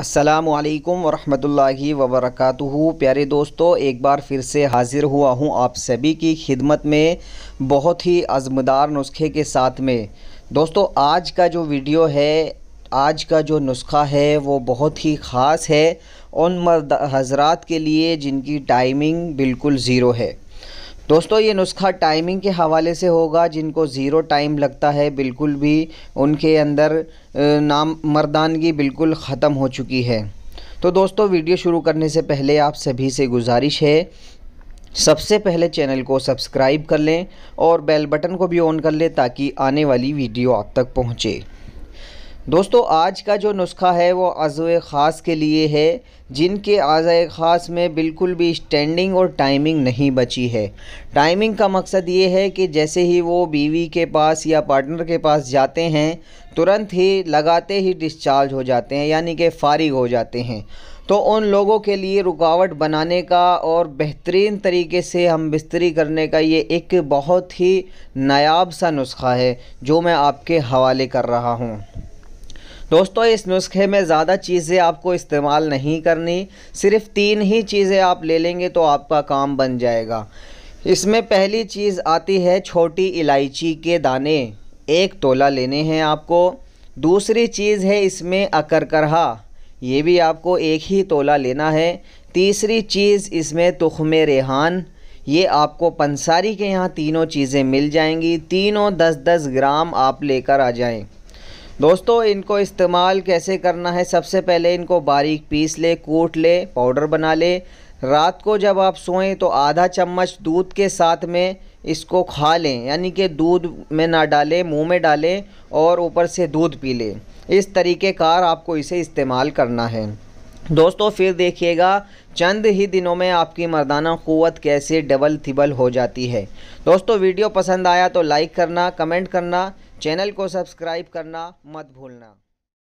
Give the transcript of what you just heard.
असलकम वरहमतुल्लाहि वबरकatuh प्यारे दोस्तों एक बार फिर से हाज़िर हुआ हूँ आप सभी की खिदमत में बहुत ही आज़मदार नुस्खे के साथ में दोस्तों आज का जो वीडियो है आज का जो नुस्खा है वो बहुत ही ख़ास है उन मर्द हजरात के लिए जिनकी टाइमिंग बिल्कुल ज़ीरो है दोस्तों ये नुस्खा टाइमिंग के हवाले से होगा जिनको ज़ीरो टाइम लगता है बिल्कुल भी उनके अंदर नाम मर्दानगी बिल्कुल ख़त्म हो चुकी है तो दोस्तों वीडियो शुरू करने से पहले आप सभी से गुजारिश है सबसे पहले चैनल को सब्सक्राइब कर लें और बेल बटन को भी ऑन कर लें ताकि आने वाली वीडियो आप तक पहुँचे दोस्तों आज का जो नुस्खा है वो अज़व ख़ास के लिए है जिनके अज़ा ख़ास में बिल्कुल भी स्टैंडिंग और टाइमिंग नहीं बची है टाइमिंग का मकसद ये है कि जैसे ही वो बीवी के पास या पार्टनर के पास जाते हैं तुरंत ही लगाते ही डिस्चार्ज हो जाते हैं यानी कि फारिग हो जाते हैं तो उन लोगों के लिए रुकावट बनाने का और बेहतरीन तरीके से हम बिस्तरी करने का ये एक बहुत ही नायाब सा नुस्खा है जो मैं आपके हवाले कर रहा हूँ दोस्तों इस नुस्खे में ज़्यादा चीज़ें आपको इस्तेमाल नहीं करनी सिर्फ तीन ही चीज़ें आप ले लेंगे तो आपका काम बन जाएगा इसमें पहली चीज़ आती है छोटी इलायची के दाने एक तोला लेने हैं आपको दूसरी चीज़ है इसमें अकरकरहा ये भी आपको एक ही तोला लेना है तीसरी चीज़ इसमें तुखम रेहान ये आपको पंसारी के यहाँ तीनों चीज़ें मिल जाएंगी तीनों दस दस ग्राम आप लेकर आ जाएं दोस्तों इनको इस्तेमाल कैसे करना है सबसे पहले इनको बारीक पीस ले कूट ले पाउडर बना ले रात को जब आप सोएं तो आधा चम्मच दूध के साथ में इसको खा लें यानी कि दूध में ना डालें मुंह में डालें और ऊपर से दूध पी लें इस तरीके आपको इसे इस्तेमाल करना है दोस्तों फिर देखिएगा चंद ही दिनों में आपकी मर्दाना क़वत कैसे डबल थिबल हो जाती है दोस्तों वीडियो पसंद आया तो लाइक करना कमेंट करना चैनल को सब्सक्राइब करना मत भूलना